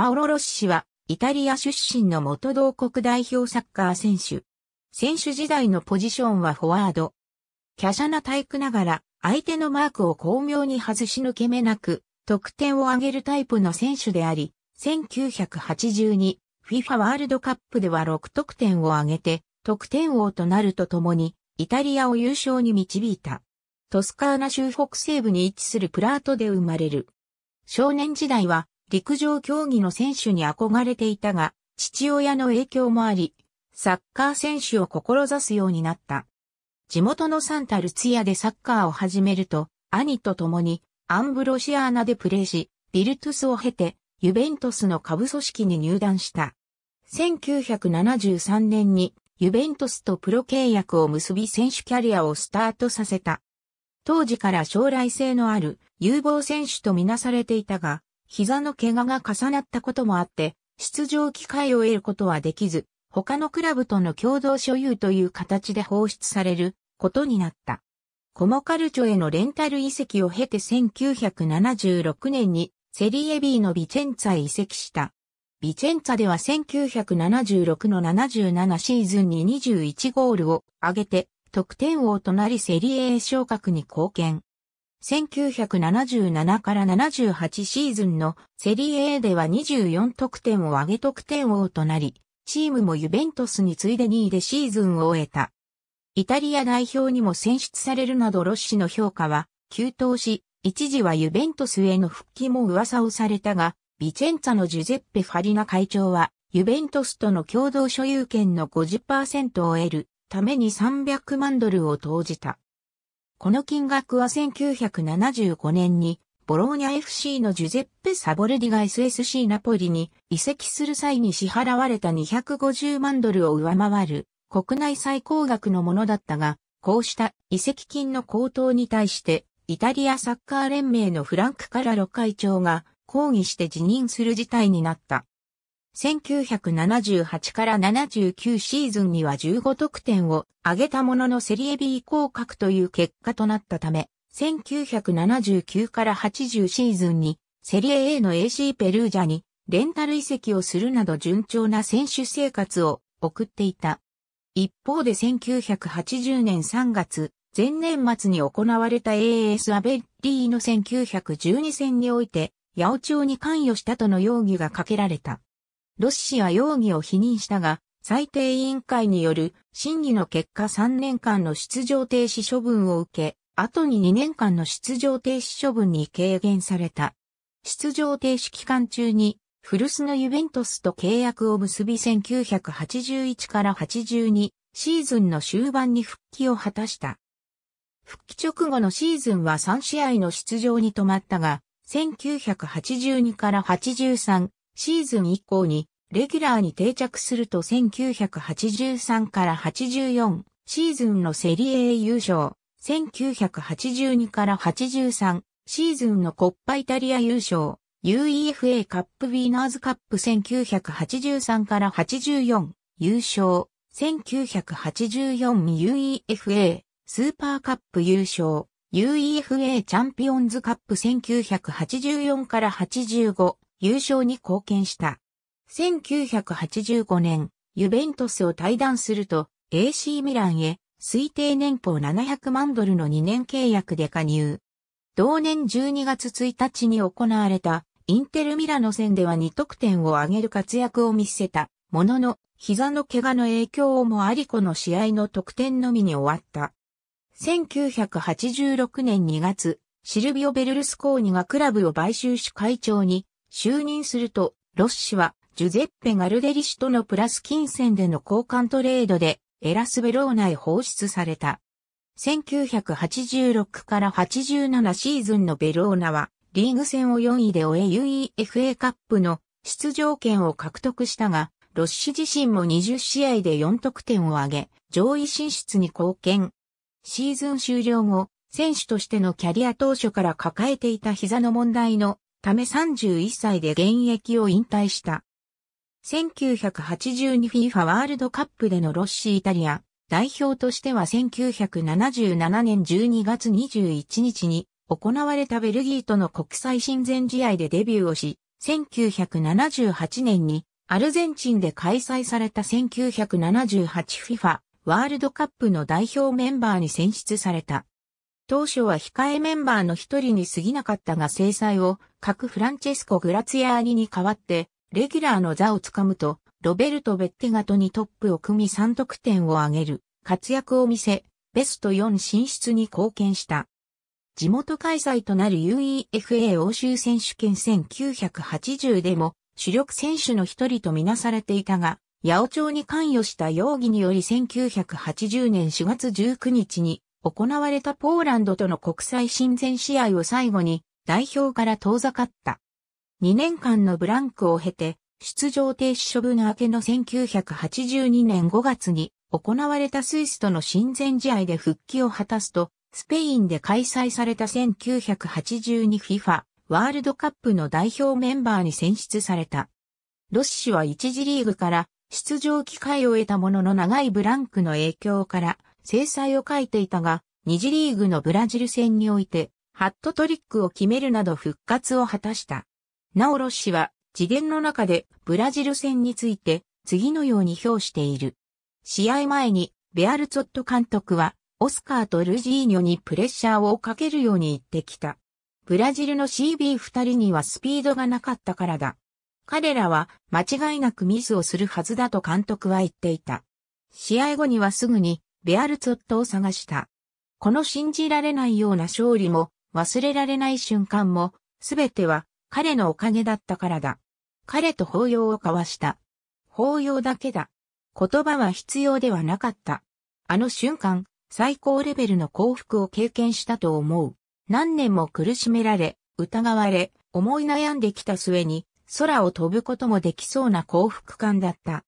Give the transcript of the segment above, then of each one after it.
パオロ・ロッシは、イタリア出身の元同国代表サッカー選手。選手時代のポジションはフォワード。華奢な体育ながら、相手のマークを巧妙に外し抜け目なく、得点を上げるタイプの選手であり、1982、FIFA ワールドカップでは6得点を挙げて、得点王となるとともに、イタリアを優勝に導いた。トスカーナ州北西部に位置するプラートで生まれる。少年時代は、陸上競技の選手に憧れていたが、父親の影響もあり、サッカー選手を志すようになった。地元のサンタルツィアでサッカーを始めると、兄と共にアンブロシアーナでプレーし、ビルトゥスを経て、ユベントスの下部組織に入団した。1973年にユベントスとプロ契約を結び選手キャリアをスタートさせた。当時から将来性のある有望選手とみなされていたが、膝の怪我が重なったこともあって、出場機会を得ることはできず、他のクラブとの共同所有という形で放出されることになった。コモカルチョへのレンタル移籍を経て1976年にセリエ B のビチェンツァへ移籍した。ビチェンツァでは1976の77シーズンに21ゴールを挙げて得点王となりセリエ A 昇格に貢献。1977から78シーズンのセリエ A では24得点を挙げ得点王となり、チームもユベントスに次いで2位でシーズンを終えた。イタリア代表にも選出されるなどロッシの評価は急騰し、一時はユベントスへの復帰も噂をされたが、ビチェンツァのジュゼッペ・ファリナ会長は、ユベントスとの共同所有権の50%を得るために300万ドルを投じた。この金額は1975年に、ボローニャ FC のジュゼッペ・サボルディが SSC ナポリに移籍する際に支払われた250万ドルを上回る国内最高額のものだったが、こうした移籍金の高騰に対して、イタリアサッカー連盟のフランク・カラロ会長が抗議して辞任する事態になった。1978から79シーズンには15得点を上げたもののセリエ B 降格という結果となったため、1979から80シーズンにセリエ A の AC ペルージャにレンタル移籍をするなど順調な選手生活を送っていた。一方で1980年3月、前年末に行われた AS アベッリーの1912戦において、八百長に関与したとの容疑がかけられた。ロッシは容疑を否認したが、最低委員会による審議の結果3年間の出場停止処分を受け、後に2年間の出場停止処分に軽減された。出場停止期間中に、古巣のユベントスと契約を結び1981から82シーズンの終盤に復帰を果たした。復帰直後のシーズンは3試合の出場に止まったが、1982から83シーズン以降にレギュラーに定着すると1983から84シーズンのセリエ A 優勝、1982から83シーズンのコッパイタリア優勝、UEFA カップウィーナーズカップ1983から84優勝、1984 UEFA スーパーカップ優勝、UEFA チャンピオンズカップ1984から85優勝に貢献した。1985年、ユベントスを退団すると AC ミランへ推定年俸700万ドルの2年契約で加入。同年12月1日に行われたインテルミラノ戦では2得点を挙げる活躍を見せたものの膝の怪我の影響もありこの試合の得点のみに終わった。1986年2月、シルビオ・ベルルスコーニがクラブを買収し会長に就任すると、ロッシは、ジュゼッペ・ガルデリ氏とのプラス金銭での交換トレードで、エラス・ベローナへ放出された。1986から87シーズンのベローナは、リーグ戦を4位で終え UEFA カップの出場権を獲得したが、ロッシ自身も20試合で4得点を挙げ、上位進出に貢献。シーズン終了後、選手としてのキャリア当初から抱えていた膝の問題のため31歳で現役を引退した。1982FIFA ワールドカップでのロッシーイタリア代表としては1977年12月21日に行われたベルギーとの国際親善試合でデビューをし、1978年にアルゼンチンで開催された 1978FIFA ワールドカップの代表メンバーに選出された。当初は控えメンバーの一人に過ぎなかったが制裁を、各フランチェスコ・グラツヤアーニに代わって、レギュラーの座をつかむと、ロベルト・ベッテガトにトップを組み3得点を挙げる活躍を見せ、ベスト4進出に貢献した。地元開催となる UEFA 欧州選手権1980でも主力選手の一人とみなされていたが、八王朝に関与した容疑により1980年4月19日に行われたポーランドとの国際親善試合を最後に代表から遠ざかった。2年間のブランクを経て、出場停止処分明けの1982年5月に行われたスイスとの親善試合で復帰を果たすと、スペインで開催された 1982FIFA ワールドカップの代表メンバーに選出された。ロッシュは1次リーグから出場機会を得たものの長いブランクの影響から制裁を書いていたが、二次リーグのブラジル戦において、ハットトリックを決めるなど復活を果たした。ナオロッシは、次元の中でブラジル戦について、次のように評している。試合前に、ベアルツォット監督は、オスカーとルジーニョにプレッシャーをかけるように言ってきた。ブラジルの CB 二人にはスピードがなかったからだ。彼らは間違いなくミスをするはずだと監督は言っていた。試合後にはすぐにベアルツォットを探した。この信じられないような勝利も、忘れられない瞬間も、すべては彼のおかげだったからだ。彼と抱擁を交わした。抱擁だけだ。言葉は必要ではなかった。あの瞬間、最高レベルの幸福を経験したと思う。何年も苦しめられ、疑われ、思い悩んできた末に、空を飛ぶこともできそうな幸福感だった。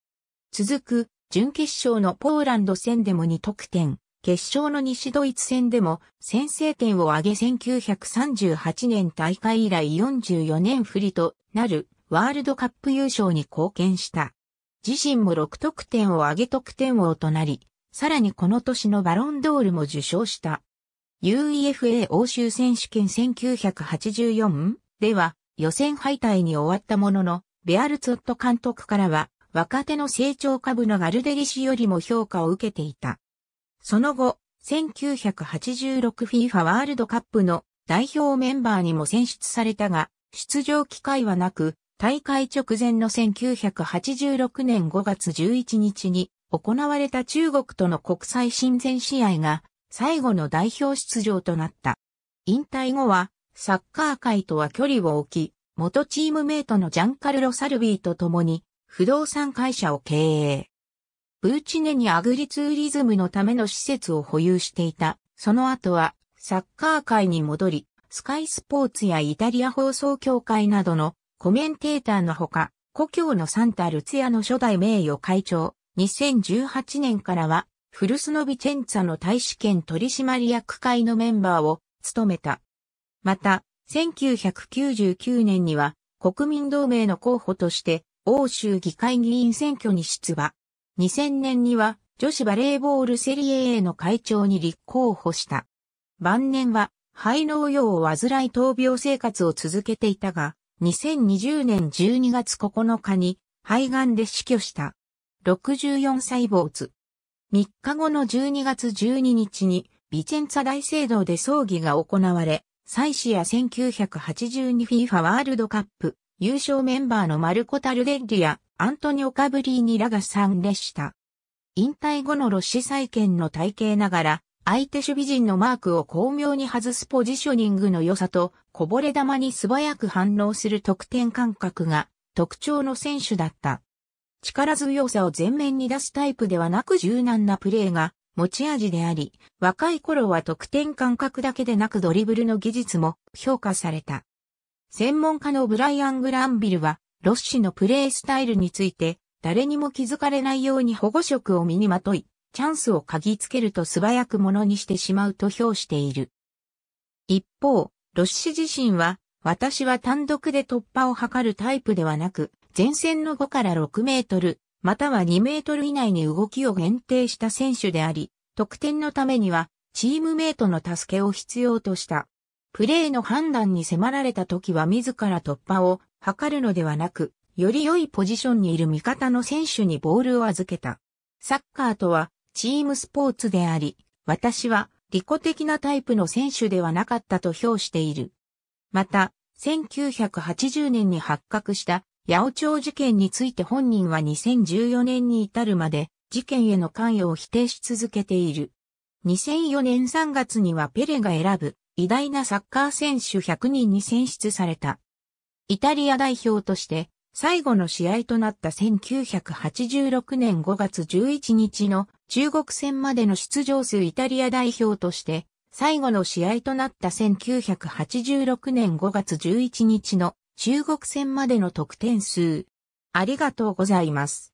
続く、準決勝のポーランド戦でも2得点、決勝の西ドイツ戦でも先制点を挙げ1938年大会以来44年振りとなるワールドカップ優勝に貢献した。自身も6得点を挙げ得点王となり、さらにこの年のバロンドールも受賞した。UEFA 欧州選手権1984では予選敗退に終わったものの、ベアルツォット監督からは若手の成長株のガルデリ氏よりも評価を受けていた。その後、1986 FIFA ワールドカップの代表メンバーにも選出されたが、出場機会はなく、大会直前の1986年5月11日に行われた中国との国際親善試合が最後の代表出場となった。引退後はサッカー界とは距離を置き、元チームメイトのジャンカルロ・サルビーと共に不動産会社を経営。ブーチネにアグリツーリズムのための施設を保有していた。その後は、サッカー界に戻り、スカイスポーツやイタリア放送協会などのコメンテーターのほか、故郷のサンタルツヤの初代名誉会長、2018年からは、フルスノビチェンツァの大使権取締役会のメンバーを務めた。また、1999年には、国民同盟の候補として、欧州議会議員選挙に出馬。2000年には女子バレーボールセリエ A の会長に立候補した。晩年は肺脳用を患い闘病生活を続けていたが、2020年12月9日に肺がんで死去した。64歳没。3日後の12月12日にビチェンツァ大聖堂で葬儀が行われ、祭祀や 1982FIFA ワールドカップ優勝メンバーのマルコ・タルデッリやアントニオ・カブリーニらが参列した。引退後のロッシ再建の体系ながら、相手守備陣のマークを巧妙に外すポジショニングの良さと、こぼれ球に素早く反応する得点感覚が特徴の選手だった。力強さを前面に出すタイプではなく柔軟なプレーが持ち味であり、若い頃は得点感覚だけでなくドリブルの技術も評価された。専門家のブライアン・グランビルは、ロッシのプレースタイルについて、誰にも気づかれないように保護色を身にまとい、チャンスを嗅ぎつけると素早くものにしてしまうと評している。一方、ロッシ自身は、私は単独で突破を図るタイプではなく、前線の5から6メートル、または2メートル以内に動きを限定した選手であり、得点のためには、チームメイトの助けを必要とした。プレーの判断に迫られた時は自ら突破を図るのではなく、より良いポジションにいる味方の選手にボールを預けた。サッカーとはチームスポーツであり、私は利己的なタイプの選手ではなかったと評している。また、1980年に発覚した八百長事件について本人は2014年に至るまで事件への関与を否定し続けている。2004年3月にはペレが選ぶ偉大なサッカー選手100人に選出された。イタリア代表として最後の試合となった1986年5月11日の中国戦までの出場数イタリア代表として最後の試合となった1986年5月11日の中国戦までの得点数。ありがとうございます。